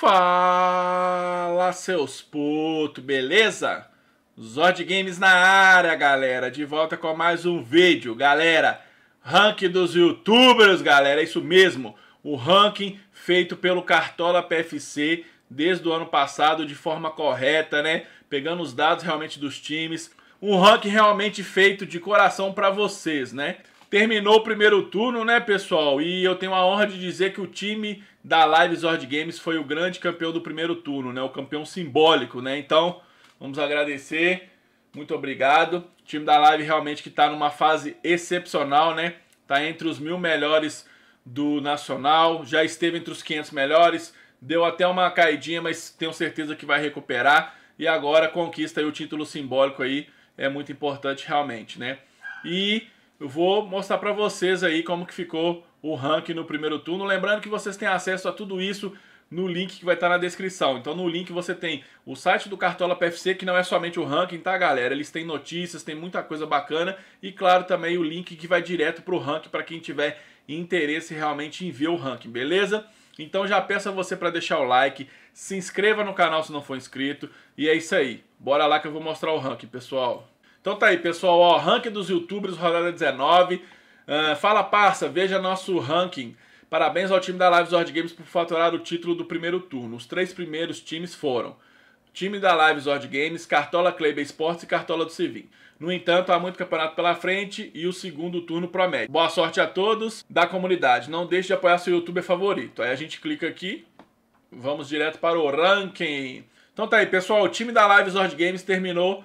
Fala, seus putos, beleza? Zod Games na área, galera. De volta com mais um vídeo, galera. Ranking dos youtubers, galera. É isso mesmo. O ranking feito pelo Cartola PFC desde o ano passado de forma correta, né? Pegando os dados realmente dos times. Um ranking realmente feito de coração para vocês, né? Terminou o primeiro turno, né, pessoal? E eu tenho a honra de dizer que o time da Live Zord Games foi o grande campeão do primeiro turno, né? O campeão simbólico, né? Então, vamos agradecer. Muito obrigado. O time da Live realmente que está numa fase excepcional, né? Tá entre os mil melhores do Nacional, já esteve entre os 500 melhores, deu até uma caidinha, mas tenho certeza que vai recuperar. E agora conquista o título simbólico aí, é muito importante realmente, né? E eu vou mostrar para vocês aí como que ficou o ranking no primeiro turno. Lembrando que vocês têm acesso a tudo isso no link que vai estar tá na descrição. Então no link você tem o site do Cartola PFC, que não é somente o ranking, tá galera? Eles têm notícias, tem muita coisa bacana e claro também o link que vai direto para o ranking para quem tiver interesse realmente em ver o ranking, beleza? Então já peço a você para deixar o like, se inscreva no canal se não for inscrito e é isso aí. Bora lá que eu vou mostrar o ranking, pessoal. Então tá aí, pessoal. Ó, ranking dos youtubers, rodada 19. Uh, ah, fala, parça, veja nosso ranking. Parabéns ao time da Lives Ord Games por faturar o título do primeiro turno. Os três primeiros times foram time da Lives Ord Games, Cartola Kleber Sports e Cartola do Civim. No entanto, há muito campeonato pela frente e o segundo turno promete. Boa sorte a todos da comunidade. Não deixe de apoiar seu youtuber favorito. Aí a gente clica aqui, vamos direto para o ranking. Então tá aí, pessoal. O time da Lives Ord Games terminou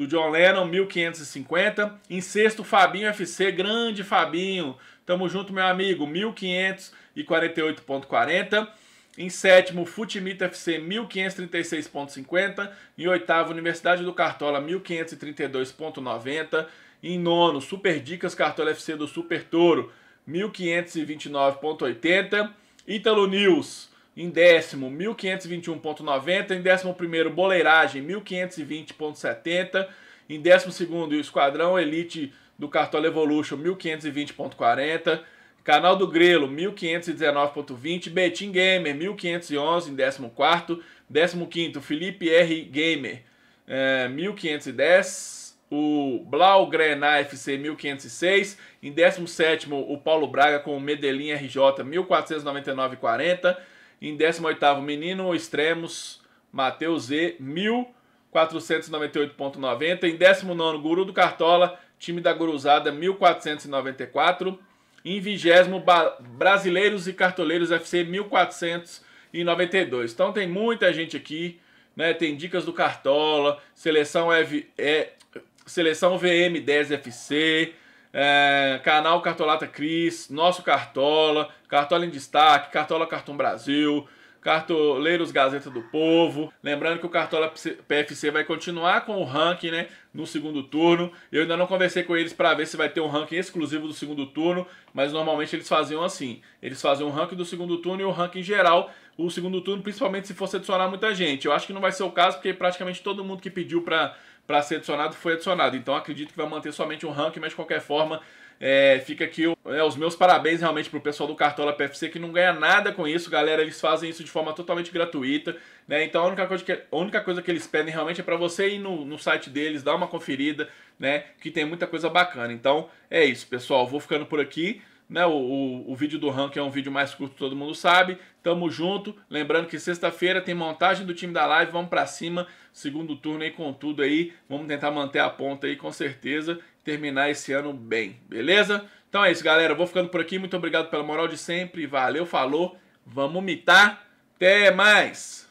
do John Lennon, 1550. Em sexto, Fabinho FC, grande Fabinho. Tamo junto, meu amigo, 1548.40. Em sétimo, Futimita FC 1536.50. Em oitavo, Universidade do Cartola 1532.90. Em nono, Super Dicas Cartola FC do Super Touro 1529.80. Ítalo News em décimo, 1521.90. Em décimo primeiro, Boleiragem, 1520.70. Em décimo segundo, o Esquadrão Elite do Cartola Evolution, 1520.40. Canal do Grelo, 1519.20. Betim Gamer, 1511 em décimo quarto. Décimo quinto, Felipe R. Gamer, é, eh, 1510 o Blau Grená FC 1506, em 17 o Paulo Braga com o Medellín RJ 1499,40, em 18º, Menino Extremos, Matheus E, 1498.90. Em 19 Guru do Cartola, time da Guruzada, 1494. Em 20 Brasileiros e Cartoleiros FC, 1492. Então tem muita gente aqui, né? Tem dicas do Cartola, Seleção, EV, é, Seleção VM10FC, é, canal Cartolata Cris, Nosso Cartola, Cartola em Destaque, Cartola Cartão Brasil, Cartoleiros Gazeta do Povo. Lembrando que o Cartola PFC vai continuar com o ranking né, no segundo turno. Eu ainda não conversei com eles para ver se vai ter um ranking exclusivo do segundo turno, mas normalmente eles faziam assim. Eles faziam o um ranking do segundo turno e o ranking geral, o segundo turno, principalmente se fosse adicionar muita gente. Eu acho que não vai ser o caso, porque praticamente todo mundo que pediu para para ser adicionado foi adicionado. Então acredito que vai manter somente um ranking, mas de qualquer forma é, fica aqui é, os meus parabéns realmente pro pessoal do Cartola PFC que não ganha nada com isso, galera. Eles fazem isso de forma totalmente gratuita, né? Então a única coisa que, a única coisa que eles pedem realmente é para você ir no, no site deles, dar uma conferida, né? Que tem muita coisa bacana. Então é isso, pessoal. Vou ficando por aqui. Né, o, o, o, vídeo do ranking é um vídeo mais curto, todo mundo sabe. Tamo junto. Lembrando que sexta-feira tem montagem do time da live. Vamos para cima. Segundo turno aí com tudo aí. Vamos tentar manter a ponta aí com certeza. Terminar esse ano bem, beleza? Então é isso, galera. Eu vou ficando por aqui. Muito obrigado pela moral de sempre. Valeu, falou. Vamos mitar. Até mais!